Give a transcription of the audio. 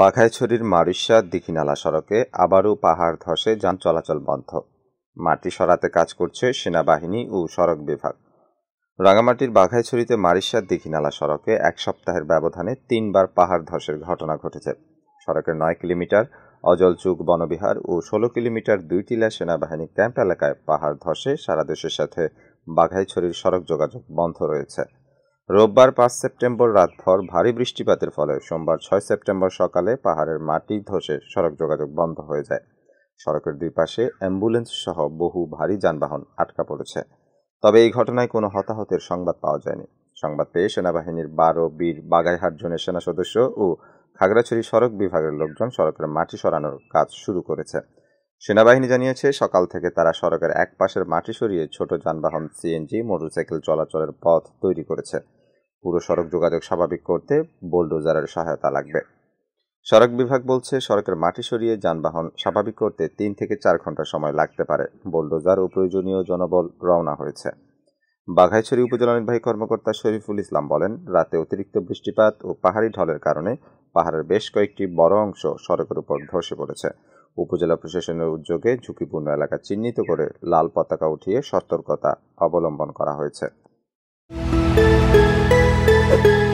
বাঘাইছড়ির মারিশা দিঘিনালা সড়কে আবারও পাহাড় ধসে যান চলাচল বন্ধ মাটি সরাতে কাজ করছে সেনাবাহিনী ও সড়ক বিভাগ রাঙামাটির বাঘাইছড়িতে মারিশার দিঘিনালা সড়কে এক সপ্তাহের ব্যবধানে তিনবার পাহাড় ধসের ঘটনা ঘটেছে সড়কের নয় কিলোমিটার অজলচুক বনবিহার ও ষোলো কিলোমিটার দুই টিলা সেনাবাহিনী ক্যাম্প এলাকায় পাহাড় ধসে সারা দেশের সাথে বাঘাইছড়ির সড়ক যোগাযোগ বন্ধ রয়েছে রোববার পাঁচ সেপ্টেম্বর রাতভর ভারী বৃষ্টিপাতের ফলে সোমবার ছয় সেপ্টেম্বর সকালে পাহাড়ের মাটি ধসে সড়ক যোগাযোগ বন্ধ হয়ে যায় সড়কের দুই পাশে অ্যাম্বুলেন্স সহ বহু ভারী যানবাহন আটকা পড়েছে তবে এই ঘটনায় কোনো হতাহতের সংবাদ পাওয়া যায়নি সংবাদ পেয়ে সেনাবাহিনীর বারো বীর বাগাইহাট জোনের সেনা সদস্য ও খাগড়াছড়ি সড়ক বিভাগের লোকজন সড়কের মাটি সরানোর কাজ শুরু করেছে সেনাবাহিনী জানিয়েছে সকাল থেকে তারা সড়কের এক পাশের মাটি সরিয়ে ছোট যানবাহন সিএনজি মোটরসাইকেল চলাচলের পথ তৈরি করেছে পুরো সড়ক যোগাযোগ স্বাভাবিক করতে বোলডোজারের সহায়তা লাগবে সড়ক বিভাগ বলছে সড়কের মাটি সরিয়ে যানবাহন স্বাভাবিক করতে তিন থেকে চার ঘন্টা সময় লাগতে পারে বোলডোজার ও প্রয়োজনীয় জনবল রওনা হয়েছে বাঘাইছড়ি উপজেলা নির্বাহী কর্মকর্তা শরীফুল ইসলাম বলেন রাতে অতিরিক্ত বৃষ্টিপাত ও পাহাড়ি ঢলের কারণে পাহাড়ের বেশ কয়েকটি বড় অংশ সড়কের উপর ধসে পড়েছে উপজেলা প্রশাসনের উদ্যোগে ঝুঁকিপূর্ণ এলাকা চিহ্নিত করে লাল পতাকা উঠিয়ে সতর্কতা অবলম্বন করা হয়েছে Thank you.